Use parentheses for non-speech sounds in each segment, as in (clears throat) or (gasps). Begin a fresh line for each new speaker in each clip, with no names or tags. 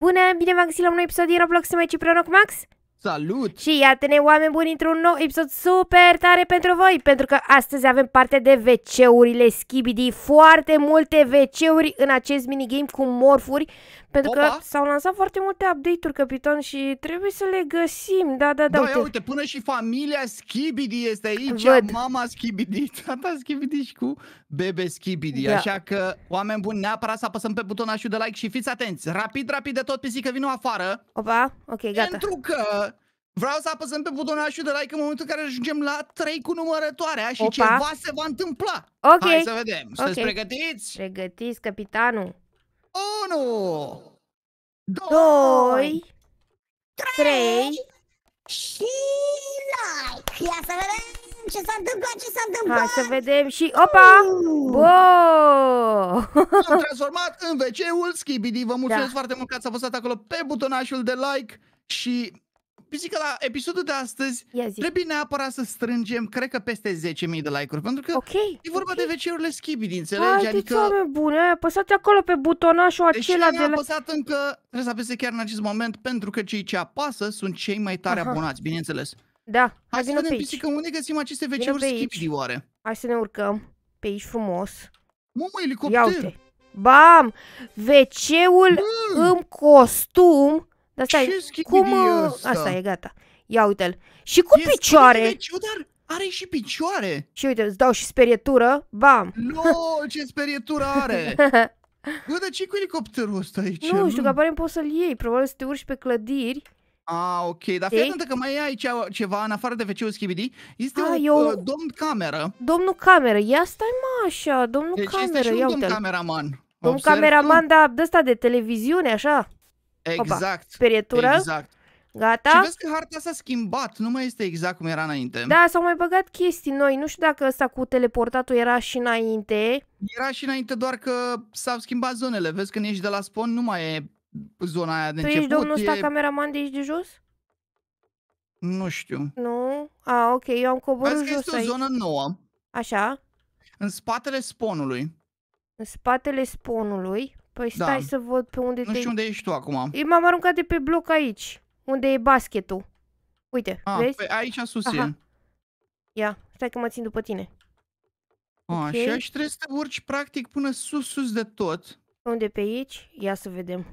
Bună, bine v-am găsit la un nou episod din Roblox, mai aici cu Max Salut! Și iată-ne oameni buni într-un nou episod super tare pentru voi Pentru că astăzi avem parte de WC-urile Skibidi Foarte multe WC-uri în acest minigame cu morfuri pentru Opa. că s-au lansat foarte multe update-uri, capitan, și trebuie să le găsim. Da, da, da. Da, uite, uite până și familia Skibidi este aici. Văd. Mama Skibidi, (laughs) tata Skibidi și cu
bebe skibidi. Da. Așa că, oameni buni, neapărat să apăsăm pe butonul de like și fiți atenți. Rapid, rapid de tot, pisică, vină afară. Opa, ok, gata. Pentru că Vreau să apăsăm pe butonașul de like în momentul în care ajungem la 3 cu numărătoarea și Opa. ceva se va întâmpla.
Ok. Hai să vedem. Sunteți okay. pregătiți? Pregătiți, capitanul. 1, 2, 3 și like! Ia
să vedem ce s-a întâmplat, ce s-a
întâmplat! Hai să vedem și... Opa! Uh! Wow! (laughs) (laughs) am transformat
în WC-ul Skibidi. Vă mulțumesc da. foarte mult că ați apăsat acolo pe butonașul de like și Pisica, la episodul de astăzi trebuie neapărat să strângem, cred că peste 10.000 de like-uri, pentru că okay, e vorba okay. de vecerurile schibidi, înțelegi? Hai, adică... oameni
bune, ă, apăsați acolo pe butonașul deci acela de... la... apăsat
încă, trebuie să apese chiar în acest moment, pentru că cei ce apasă sunt cei mai tare Aha. abonați, bineînțeles.
Da, hai, hai să vedem, pisică, unde găsim aceste veceuri Skibi, oare? Hai să ne urcăm pe aici frumos. Mamă, elicopter! Ia uite. Bam! Veceul mm. în costum dar stai, Ce cum... Asta? asta e, gata. Ia uite-l. Și cu e picioare. Ciudar? Are și picioare. Și uite, îți dau și sperietură. Bam. No, (laughs) ce sperietură are. Bă, dar ce cu elicopterul ăsta aici? Nu, știu că
apare poți să-l iei. Probabil să te urci pe clădiri. A, ok, dar fii atentă că mai e aici
ceva în afară de wc Skibidi. Este A, un eu... Uh, domn cameră. Domnul cameră, ia stai mă așa, domnul deci cameră, este și un domn cameraman. Domn cameraman, dar de ăsta de televiziune, așa. Exact. Opa, Exact. Gata. Și vezi
că harta s-a schimbat, nu mai este exact cum era înainte. Da,
s-au mai băgat chestii noi. Nu știu dacă ăsta cu teleportatul era și înainte.
Era și înainte, doar că s-au schimbat zonele. Vezi, că ești de la spawn, nu mai e zona aia de tu început. ești domnul ăsta e...
cameraman de aici de jos?
Nu știu.
Nu? A, ok, eu am coborât jos Vezi că este aici. o zonă nouă. Așa. În spatele spawnului. În spatele spawnului. Păi da. stai da. să văd pe unde Nu te... știu unde ești tu acum. M-am aruncat de pe bloc aici, unde e basketul. Uite, A, ah, vezi? Păi aici sus, Aha. Ia, stai că mă țin după tine.
A, ah, okay. și aici
trebuie să urci practic până sus, sus de tot. Unde pe aici? Ia să vedem.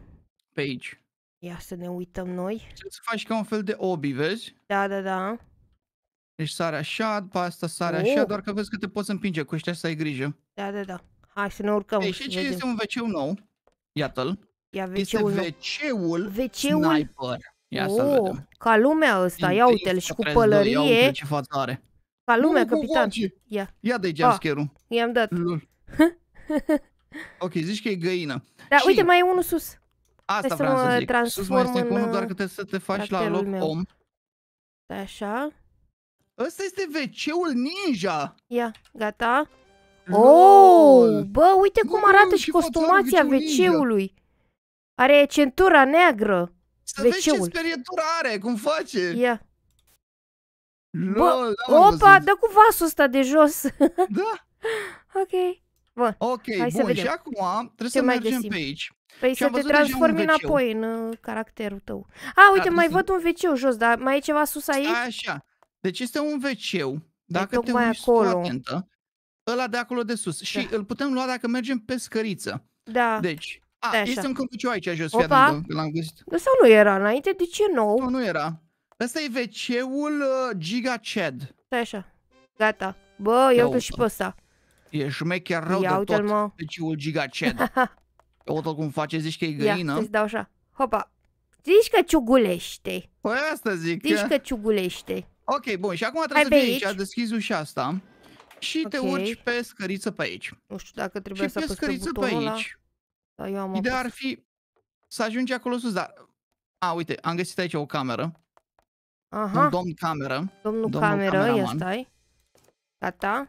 Pe aici. Ia să ne uităm noi. Ce să faci ca un fel de obi, vezi?
Da, da, da.
Deci sare așa, după asta sare oh. așa, doar că vezi că te poți împinge cu ăștia să ai grijă.
Da, da, da. Hai să ne urcăm. Deci ce vedem. este un wc nou. Iată-l. Ia WC-ul este WC-ul Sniper.
Ia oh, să vedem.
Ca lumea ăsta, ia uite-l și cu pălărie. ia ce față are. Ca lumea, nu, capitan. Ia, ia
de jumpscare-ul. Ah, i-am dat. (laughs) ok, zici că e găină.
Da, și... uite, mai e unul sus. Asta Hai vreau să, să zic. Transform sus mai este unul, doar că trebuie să te faci la loc meu. om. Da, așa. Ăsta este WC-ul ninja. Ia, gata. Oh, bă, uite cum Bă, arată și costumația WC-ului. Are centura neagră. Să vezi ce sperietura are, cum face. Ia. Lol, opa, dă cu vasul ăsta de jos. Da. (laughs) Ok. Bun, Ok, Hai să vedem. și acum
trebuie să mai mergem găsim? pe aici.
păi să te transformi înapoi în uh, caracterul tău. A, da, uite, mai văd un wc jos, dar mai e ceva sus aici?
Așa. Deci este un wc păi Dacă te uiți acolo. atentă,
ăla de acolo de
sus. Și da. îl putem lua dacă mergem pe scăriță. Da. Deci, a, de este un căpiciu aici, jos, fii atent,
l-am găsit. Da, nu era înainte? De ce nou? Nu, nu era. Asta e WC-ul uh, Giga Chad. Da, așa. Gata. Bă, eu uite. și pe ăsta.
E șmecher rău Ia, de tot WC-ul Giga Chad. (laughs) Uite cum face, zici că e găină. Ia, să dau
așa. Hopa. Zici că ciugulește. Păi
asta zic. Zici că, că
ciugulește.
Ok, bun. Și acum trebuie Hai să fie aici. aici. Deschizi ușa asta
și okay. te urci
pe scăriță pe aici. Nu știu dacă trebuie și să pe scăriță pe aici. Da, eu am Ideea apăs. ar fi să ajungi acolo sus, dar... A, uite, am găsit aici o cameră. Aha. Un domn cameră. Domnul, domnul cameră, ia stai. Gata.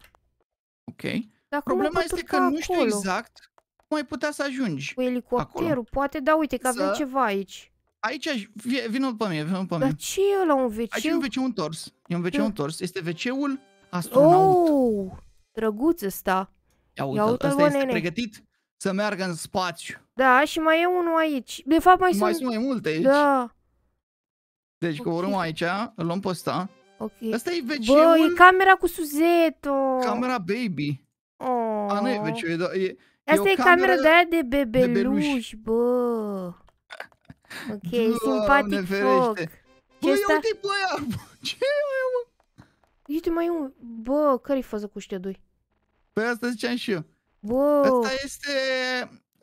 Ok.
Dar Problema este că nu știu exact cum ai putea să ajungi Cu elicopterul, acolo. poate, da, uite că să... avem ceva aici.
Aici, vină pe mine, vină pe mine. Dar ce e la un veciu? Aici e un veciu întors, e un veciu întors. Este veceul Astronaut.
Oh, drăguț ăsta.
Ia uite, Ia uite ăsta este nene. pregătit să meargă în spațiu.
Da, și mai e unul aici. De fapt, mai, mai sunt... mai multe aici. Da.
Deci okay. că urmă aici, îl luăm pe ăsta.
Ok. Asta e veciul. Bă, e camera cu Suzeto. Camera
baby.
Oh. A, nu e oh. veciul, e, e
Asta e, e camera de aia de
bebeluș, de bă. Ok, Doamne simpatic ferește. foc. Bă, ia uite pe aia, ce e aia, mă? Uite mai un... Bă, care-i faza cu ăștia doi? Păi asta ziceam și eu. Bă. Asta este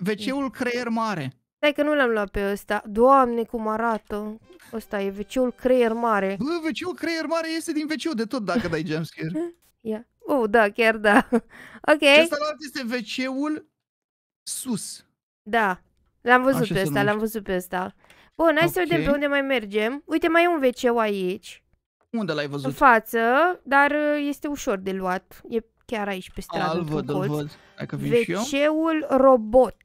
wc mm. creier mare. Stai că nu l-am luat pe ăsta. Doamne, cum arată. Ăsta e wc creier mare. Bă, wc creier mare este din wc de tot dacă dai jumpscare. (laughs) Ia. yeah. Oh, da, chiar da. (laughs) ok. Și ăsta este wc sus. Da. L-am văzut pe ăsta, l-am văzut pe ăsta. Bun, hai okay. să vedem pe unde mai mergem. Uite, mai e un wc aici. Unde l-ai văzut? În față, dar uh, este ușor de luat. E chiar aici pe stradă. Al văd, îl văd.
Dacă vin și
eu. robot.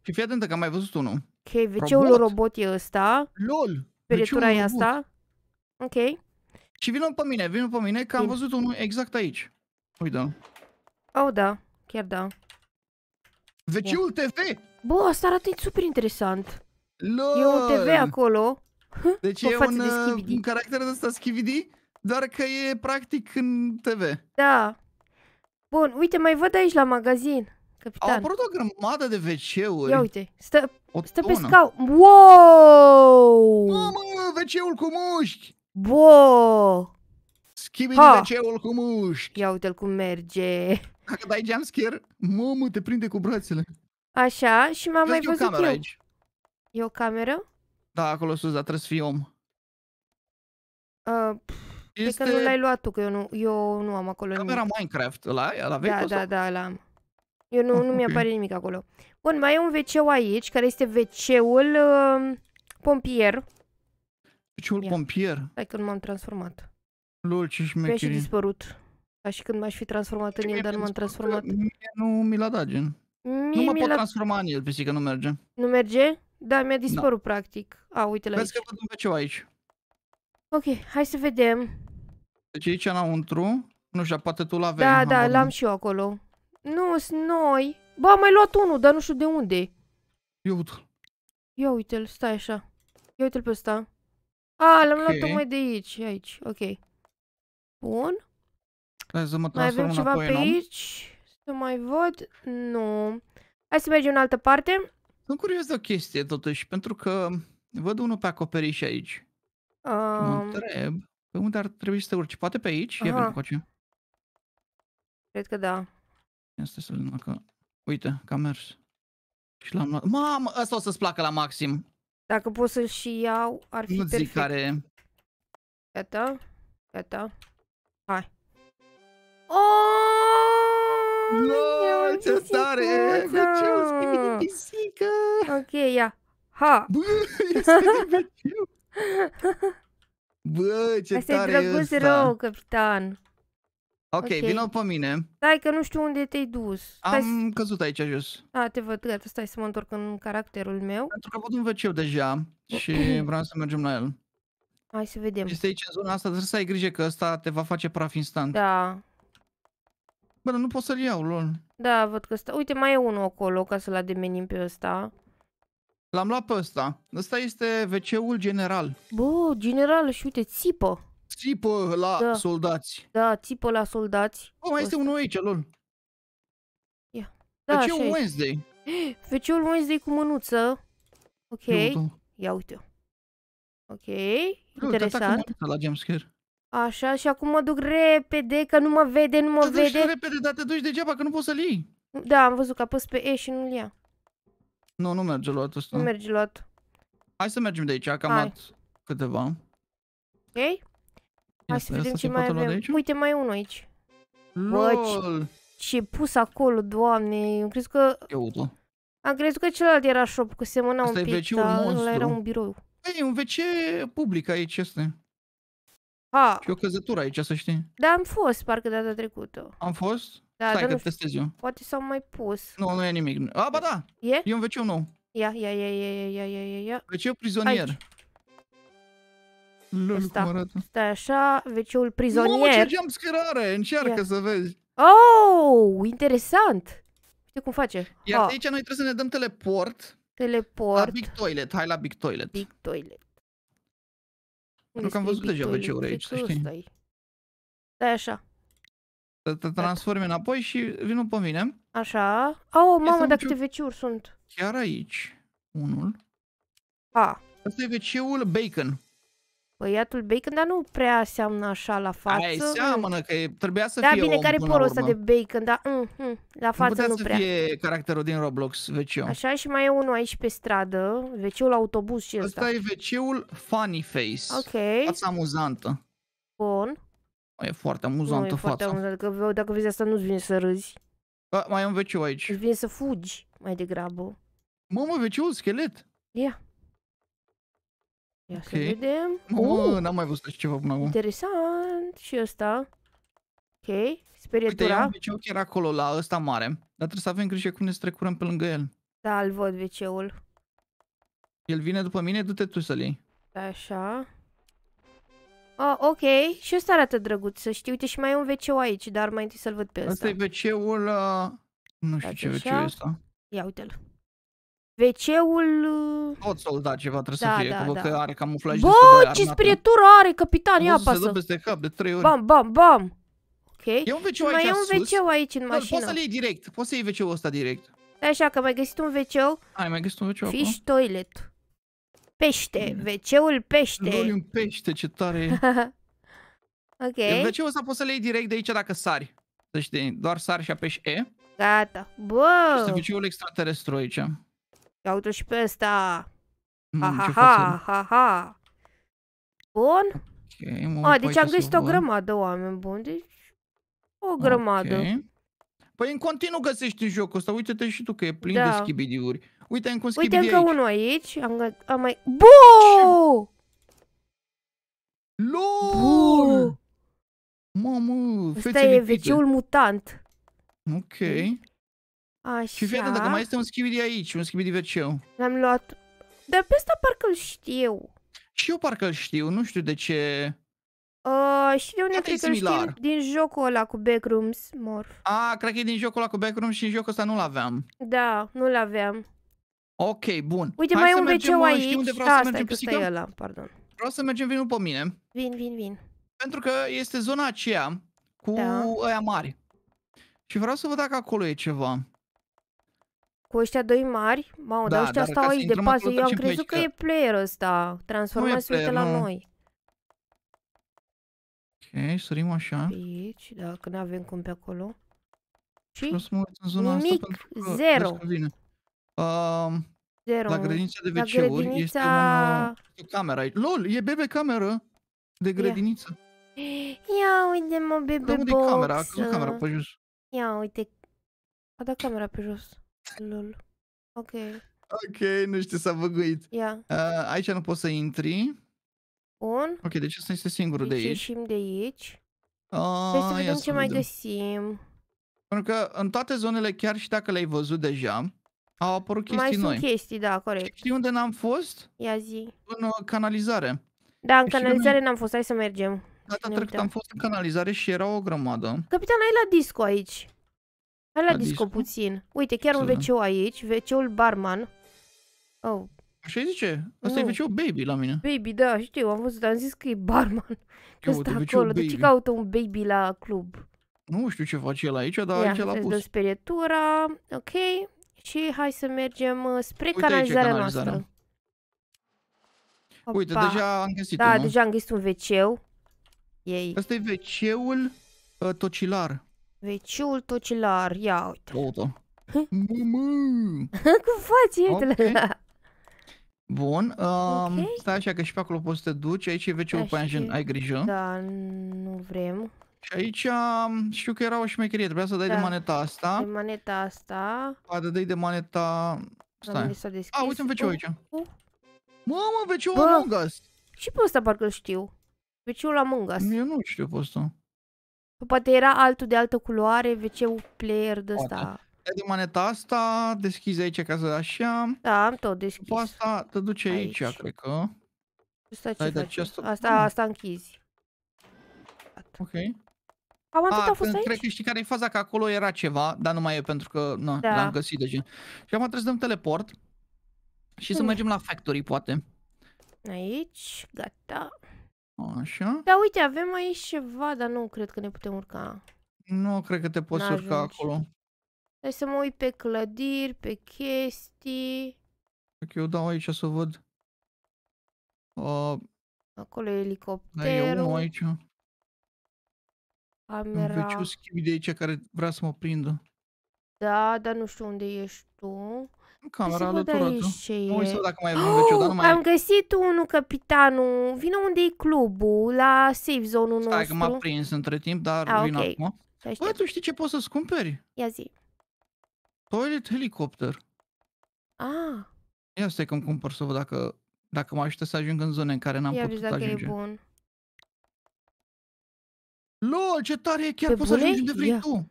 Și fii atentă că am mai văzut unul.
Ok, veceul robot. robot e ăsta. LOL! Peritura e asta. Ok. Și vină pe mine, vină pe mine că am Vin. văzut unul exact aici. Uite. Oh, da. Chiar da. wc TV! Bă, asta arată super interesant. LOL! E un TV acolo. (laughs) Deci e un, de uh, un
caracter de ăsta schividi, doar că e practic în TV.
Da. Bun, uite, mai văd aici la magazin. Capitan. Au apărut o grămadă de WC-uri. Ia uite, stă, stă pe scaun. Wow! Mamă, WC-ul cu mușchi! Wow! Schimbi WC-ul cu mușchi! Ia uite-l cum merge! Dacă dai jumpscare, mamă, te prinde cu brațele. Așa, și m-am mai văzut eu. Aici. E o cameră?
Da, acolo sus, dar trebuie să fii om.
Uh, este... că nu l-ai luat tu, că eu nu, eu nu am acolo Camera nimic.
Minecraft, ăla ai? Ăla da, da, da,
ăla am. Eu nu, nu okay. mi-apare nimic acolo. Bun, mai e un wc aici, care este wc-ul uh, pompier. wc pompier? Hai că nu m-am transformat.
Lul, ce șmecherie. Mi-a și
dispărut. Ca și când m-aș fi transformat în el, dar nu m-am transformat. Mie nu mi l-a dat, gen. Mie nu mă mi pot transforma
în el, pisică, nu merge.
Nu merge? Da, mi-a da. dispărut, da. practic. A, uite Vezi aici. Vezi
că văd ceva aici.
Ok, hai să vedem.
Deci aici înăuntru, nu știu, poate tu l-aveai. Da, da, l-am și
eu acolo. Nu, sunt noi. Ba, am mai luat unul, dar nu știu de unde Eu Ia uite Ia uite-l, stai așa. Ia uite-l pe ăsta. A, l-am okay. luat tocmai de aici, aici, ok. Bun.
Hai să mă mai avem ceva pe
aici. Să mai văd. Nu. Hai să mergem în altă parte.
Sunt curios de o chestie, totuși, pentru că văd unul pe acoperiș aici.
Um... Mă întreb
pe unde ar trebui să te urci. Poate pe aici? Aha. Ia vedem coace. Cred că da. Este să vedem că... Uite, că a mers. Și l-am luat. Mamă, ăsta o să-ți placă la maxim.
Dacă pot să-l și iau, ar fi nu perfect. zic care... Gata? Gata? Hai. Oh! No, ce tare! Ce pisică! Ok, ia. Ha! Bă, (laughs) Bă, ce Asta tare e ăsta. rău, capitan. Ok, okay. vină pe mine. Stai că nu știu unde te-ai dus. Am stai...
căzut aici jos.
A, te văd, gata, stai să mă întorc în caracterul meu. Pentru că văd un veceu
deja și (clears throat) vreau să mergem la el.
Hai să vedem. Este
aici în zona asta, trebuie să ai grijă că ăsta te va face praf instant. Da, Bă, nu pot să-l iau, lol.
Da, văd că ăsta... Uite, mai e unul acolo ca să-l ademenim pe ăsta.
L-am luat pe ăsta. Ăsta este WC-ul general.
Bă, general și uite, țipă. Țipă la da. soldați. Da, țipă la soldați. Bă, mai este unul aici, lol. Ia. Da, WC-ul Wednesday. (gasps) WC-ul Wednesday cu mânuță. Ok. Ia uite. Ok, interesant. Bă, la jumpscare. Așa, și acum mă duc repede, că nu mă vede, nu mă te vede. Te repede, dar te duci degeaba, că nu poți să-l iei. Da, am văzut că apăs pe E și nu-l ia.
Nu, nu merge luat ăsta. Nu merge luat. Hai să mergem de aici, că am luat câteva. Ok?
Hai Ia să vedem ce mai avem. Aici? Uite, mai e unul aici. Bă, Ce pus acolo, doamne, Eu cred că... Eu Am crezut că celălalt era shop, că semăna un pic, dar era un birou. Ei, păi, un WC
public aici este. Ha. Și o căzătură aici, să știi.
Da, am fost, parcă data trecută.
Am fost? Da, Stai dar că nu testez eu.
Poate s-au mai pus. Nu,
nu e nimic. A, ba da! E? E un veciu nou.
Ia, ia, ia, ia, ia, ia, ia, ia, ia. Veciu prizonier. Aici. cum arată. Stai așa, veciul prizonier. Mamă, ce geam are! Încearcă ia. să vezi. Oh, interesant! Uite cum face. Iar aici
noi trebuie să ne dăm teleport. Teleport. La Big Toilet. Hai la Big Toilet. Big Toilet.
Nu că am văzut deja wc aici, da, să știi. Stai. așa.
Te, te transformi înapoi și vină pe mine.
Așa. Au, oh, mamă, dacă wc sunt.
Chiar aici. Unul. A. Asta e wc bacon.
Băiatul bacon, dar nu prea seamănă așa la față. Aia mm. seamănă,
că trebuia să da, fie bine, care porul ăsta de
bacon, dar mm, mm, la față nu, nu prea. Nu putea
să fie caracterul din Roblox, veciul. Așa
și mai e unul aici pe stradă, veciul autobuz și ăsta. Asta e
veciul Funny Face. Ok. Fața amuzantă. Bun. E foarte amuzantă nu, e Foarte amuzantă,
că dacă vezi asta nu-ți vine să râzi. A, mai e un veciu aici. Îți vine să fugi mai degrabă. Mamă, veciul, schelet. Ia. Yeah. Ia okay. să vedem. Mă, uh, n-am mai văzut ceva până acum. Interesant și ăsta. Ok, sperietura. Uite,
eu am era acolo la ăsta mare, dar trebuie să avem grijă cum ne strecurăm pe lângă el.
Da, îl văd WC-ul.
El vine după mine, du-te tu să-l iei.
Da, așa. Oh, ok, și ăsta arată drăguț, să știi. Uite, și mai e un wc aici, dar mai întâi să-l văd pe ăsta. Asta
e wc uh... Nu știu Iată ce wc e ăsta.
Ia uite-l. WC-ul...
Tot soldat ceva trebuie da, să fie, da, că, da. că are camuflaj Bă, ce
sprietură are, capitan, ia pasă. Se dă peste
cap de trei ori. Bam,
bam, bam. Ok. E un wc mai e un wc aici în mașină. Poți să-l iei direct, poți să
iei wc ăsta direct.
Așa, că mai găsit un wc
Ai mai găsit un wc Fish
acolo? toilet. Pește, wc-ul pește. Dori un
pește, ce tare
(laughs) Ok. wc
ăsta poți să-l iei direct de aici dacă sari. Deci doar sari și apeși E.
Gata. Bă! Este
wc extraterestru aici.
Ia uite și pe ăsta.
Ha, mm, ha, ha,
ha, ha. Bun. Okay, A, deci am găsit o grămadă oameni buni. Deci o grămadă. Okay. Păi
în continuu găsești în jocul ăsta. Uite-te și tu că e plin da. de schibidiuri.
Uite încă un Uite încă aici. unul aici. Am, am mai... Bo! LOL! Mamă, Asta e mutant. Ok. Așa. Și fii atent, dacă mai este
un schibidi aici, un schibidi verceu.
L-am luat. Dar pe ăsta
parcă-l știu. Și eu parcă-l știu, nu știu de ce...
Uh, și de unde cred că știm din jocul ăla cu Backrooms, Morf.
A, cred că e din jocul ăla cu Backrooms și în jocul ăsta nu-l aveam.
Da, nu-l aveam.
Ok, bun. Uite, Hai mai un wc aici. Știi unde vreau A, să mergem stai, ăla, pardon.
Vreau să mergem, vinul pe mine. Vin, vin, vin. Pentru că
este zona aceea cu da. aia mari. Și vreau să văd dacă acolo e ceva.
Cu ăștia doi mari? Mamă, da, dar ăștia stau aici de pază. Eu am crezut că, e player ăsta. Transformați uite la noi.
Ok, sărim așa. Pe
aici, dacă nu avem cum pe acolo. Și? Nimic, zero.
La grădinița de WC-uri este uh, o cameră aici. LOL, e bebe cameră de grădiniță.
Ia, uite mă, bebe box. Unde e camera? A camera pe jos. Ia uite. A dat camera pe jos. Ia Lul, Ok.
Ok, nu știu, s-a băguit. Ia. Yeah. Uh, aici nu poți să intri. Bun. Ok, deci ăsta este singurul deci de aici.
ieșim de aici.
Uh, să vedem ce vedem. mai
găsim.
Pentru că în toate zonele, chiar și dacă le-ai văzut deja, au apărut chestii mai noi. Mai sunt
chestii, da, corect. Și știi unde n-am fost? Ia zi.
În uh, canalizare.
Da, în deci canalizare n-am fost, hai să mergem. Data trecută am fost
în canalizare și era o grămadă. Capitan,
ai la disco aici. Hai la, la disco, disco puțin. Uite, chiar un wc aici, wc barman. Oh.
Așa zice? Asta nu. e wc baby la mine.
Baby, da, știu, am văzut, am zis că e barman. Că stă acolo. De ce caută un baby la club?
Nu știu ce face el aici, dar Ia, aici l-a pus.
Ia, ok. Și hai să mergem uh, spre Uite canalizarea noastră. Opa. Uite, deja am găsit Da, deja am găsit un wc Ei. Asta e wc uh,
tocilar.
Veciul tocilar, ia uite. Uite. mă. (laughs) Cum faci, uite okay.
Bun, um, okay. stai așa că și pe acolo poți să te duci, aici e veciul pe engine, ai grijă.
Da, nu
vrem. Și aici știu că era o șmecherie, trebuia să dai da. de maneta asta. De
maneta asta.
A, de dai de maneta...
Da, stai. A, uite-mi veciul aici. Uh. Mamă, veciul Among Us! Și pe ăsta parcă știu. Veciul Among Us. Eu nu știu pe ăsta. Păi, poate era altul de altă culoare, wc player de ăsta. De
maneta asta, deschizi aici ca să așa.
Da, am tot deschis. După asta te duce aici, aici cred că. Asta ce Dai, asta, asta închizi.
Ok. Am atât a, a fost aici? Cred că știi care e faza, că acolo era ceva, dar nu mai e pentru că nu, da. l-am găsit deja. Și acum trebuie să dăm teleport și hmm. să mergem la factory, poate.
Aici, gata. Așa. Da, uite, avem aici ceva, dar nu cred că ne putem urca.
Nu cred că te poți N-ajungi. urca acolo.
Hai să mă uit pe clădiri, pe chestii.
Ok, eu dau aici să văd. Uh,
acolo e elicopterul. Da, e unul aici. Camera. Îmi veciu
schimb de aici care vrea să mă prindă.
Da, dar nu știu unde ești tu. Camera alăturată. Nu dacă mai avem oh, dar nu mai... Am găsit unul, capitanul. Vino unde e clubul, la safe zone-ul nostru. Stai că m-a
prins între timp, dar A, ah, vin okay. acum.
Băi, tu știi ce poți să-ți cumperi? Ia zi.
Toilet helicopter. Ah. Ia stai că-mi cumpăr să văd dacă, dacă mă ajută să ajung în zone în care n-am putut dacă ajunge. e
bun. LOL, ce tare e, chiar Pe poți să ajungi unde vrei tu.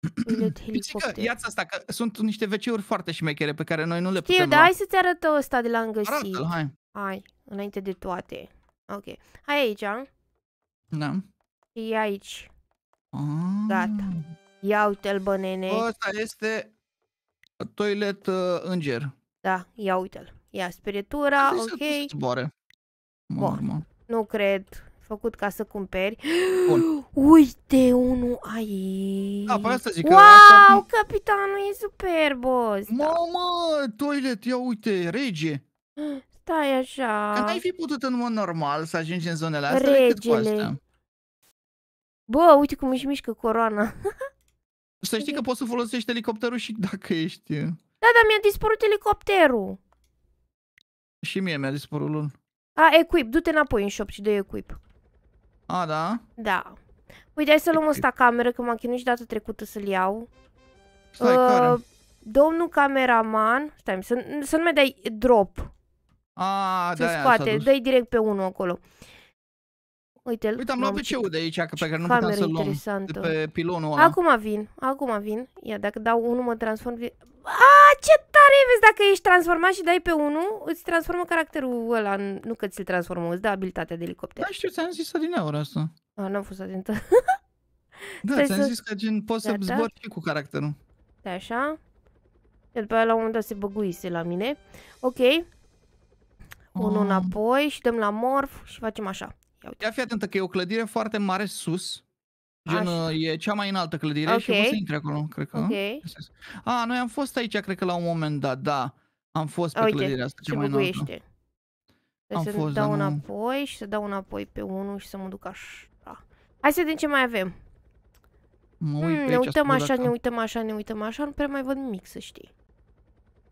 (clears throat) Pisică,
ia asta, că sunt niște veciuri foarte șmechere pe care noi nu le Știu, putem da, lua. hai să-ți
arăt ăsta de la îngăsit. hai. Hai, înainte de toate. Ok, hai aici. Da. E aici.
Ah. Gata.
Ia uite-l, bă, nene. Ăsta
este toilet uh, înger.
Da, ia uite-l. Ia spirietura, ok. Să zboare. Nu cred făcut ca să cumperi. Bun. (gasps) Uite unul aici. Da, pe păi zic wow, că asta... capitanul e super, ăsta. Da. Mamă, toilet, ia uite, rege. (gasps)
Stai așa. Când ai fi putut în mod normal să ajungi în zonele astea Regele. decât cu
Bă, uite cum își mișcă coroana. (laughs)
Să știi că poți să folosești elicopterul și dacă ești...
Da, dar mi-a dispărut elicopterul.
Și mie mi-a dispărut lun.
A, equip, du-te înapoi în shop și de equip. A, da? Da. Uite, păi hai să luăm păi, ăsta păi. cameră, că m-am chinuit data trecută să-l iau.
Stai, uh,
Domnul cameraman... Stai, să, să nu mai dai drop. A, da, scoate, dai direct pe unul acolo. uite Uite, am luat pe ceu de aici,
că pe care nu puteam să luăm. De pe pilonul ăla.
Acum vin, acum vin. Ia, dacă dau unul, mă transform... A, ce care vezi dacă ești transformat și dai pe unul, îți transformă caracterul ăla, nu că ți-l transformă, îți dă abilitatea de elicopter. Da, știu, ți-am zis din aur asta. A, n-am fost atentă. (laughs) da, Stai ți-am să... zis că gen poți da, să zbori
și cu caracterul.
Da, așa. Iar după aia la un moment dat se băguise la mine. Ok. Unul oh. înapoi și dăm la morf și facem așa.
Ia, uite. Ia fi atentă că e o clădire foarte mare sus Gen, Așa. Uh, e cea mai înaltă clădire okay. și poți să intri acolo, cred că. Okay. A, noi am fost aici, cred că la un moment dat, da. Am fost pe Uite, clădirea asta cea mai înaltă. Ce
deci am să fost, dau înapoi nu... și să dau înapoi pe unul și să mă duc așa. Hai să vedem ce mai avem.
Mă uit hmm, ne uităm așa, dacă... ne da.
uităm așa, ne uităm așa, nu prea mai văd nimic, să știi.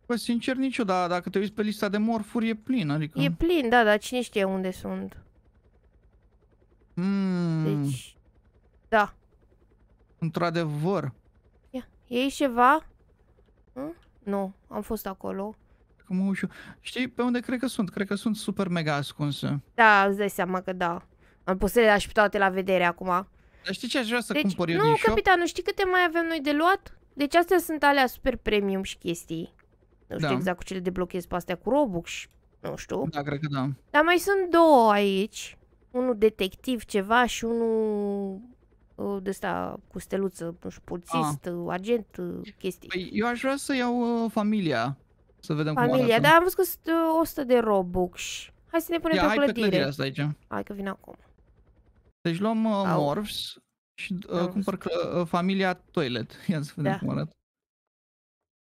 Bă, sincer, nicio, dacă te uiți pe lista de morfuri, e plin, adică...
E plin, da, dar cine știe unde sunt.
Hmm. Deci, da. Într-adevăr.
Ei ceva? Hm? Nu, am fost acolo.
Cum ușu. Știi pe unde cred că sunt? Cred că sunt super mega ascunse.
Da, îți dai seama că da. Am pus să le lași pe toate la vedere acum. Dar știi ce aș vrea să deci, cumpăr eu nu, din capitan, Nu, știi câte mai avem noi de luat? Deci astea sunt alea super premium și chestii. Nu știu da. exact cu ce le deblochez pe astea cu Robux și nu știu. Da, cred că da. Dar mai sunt două aici. Unul detectiv ceva și unul Uh, de asta cu steluță, nu știu, polițist, A. Ah. Uh, agent, uh, chestii. Păi eu
aș vrea să iau uh, familia, să vedem familia, cum Familia, dar am
văzut că sunt 100 de robux. Hai să ne punem Ia, pe clădire. Hai asta aici. Hai că vin acum.
Deci luăm uh, morphs și uh, Au. cumpăr cl- uh, familia toilet. (laughs) Ia să vedem da. cum arată.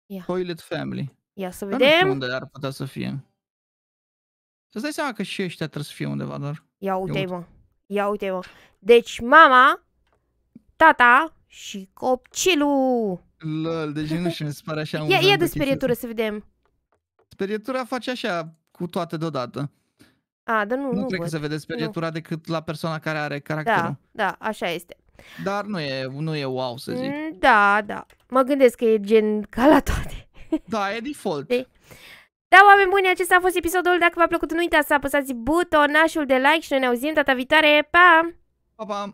Ia. Toilet family.
Ia să vedem. Dar nu știu unde ar
putea să fie. Să-ți dai seama că și ăștia trebuie să fie undeva dar... Ia uite-i mă.
Ia uite mă. Deci mama tata și copcilul.
Lol, deci nu știu, mi se pare așa... Ia, (laughs) ia de sperietură să vedem. Sperietura face așa, cu toate deodată.
A, dar nu, nu, nu cred văd. că se vede sperietura
nu. decât la persoana care are da, caracterul.
Da, da, așa este.
Dar nu e, nu e wow, să zic. Mm,
da, da. Mă gândesc că e gen ca la toate. Da, e default. De- da, oameni buni, acesta a fost episodul. Dacă v-a plăcut, nu uitați să apăsați butonașul de like și noi ne auzim data viitoare. Pa! Pa, pa!